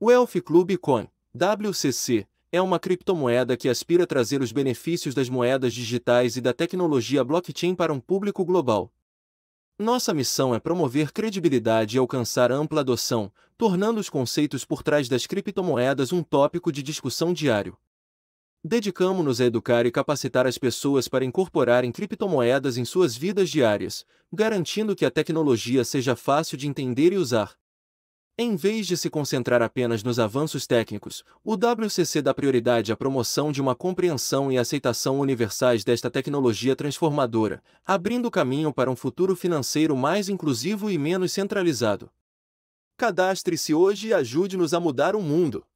O Elf Club Coin, WCC, é uma criptomoeda que aspira a trazer os benefícios das moedas digitais e da tecnologia blockchain para um público global. Nossa missão é promover credibilidade e alcançar ampla adoção, tornando os conceitos por trás das criptomoedas um tópico de discussão diário. Dedicamos-nos a educar e capacitar as pessoas para incorporarem criptomoedas em suas vidas diárias, garantindo que a tecnologia seja fácil de entender e usar. Em vez de se concentrar apenas nos avanços técnicos, o WCC dá prioridade à promoção de uma compreensão e aceitação universais desta tecnologia transformadora, abrindo caminho para um futuro financeiro mais inclusivo e menos centralizado. Cadastre-se hoje e ajude-nos a mudar o mundo!